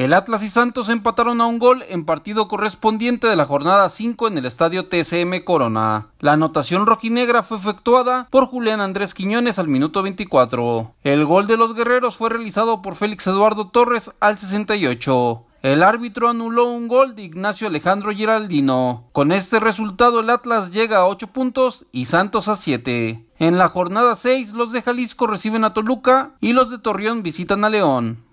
El Atlas y Santos empataron a un gol en partido correspondiente de la jornada 5 en el estadio TCM Corona. La anotación rojinegra fue efectuada por Julián Andrés Quiñones al minuto 24. El gol de los guerreros fue realizado por Félix Eduardo Torres al 68. El árbitro anuló un gol de Ignacio Alejandro Giraldino. Con este resultado el Atlas llega a 8 puntos y Santos a 7. En la jornada 6 los de Jalisco reciben a Toluca y los de Torreón visitan a León.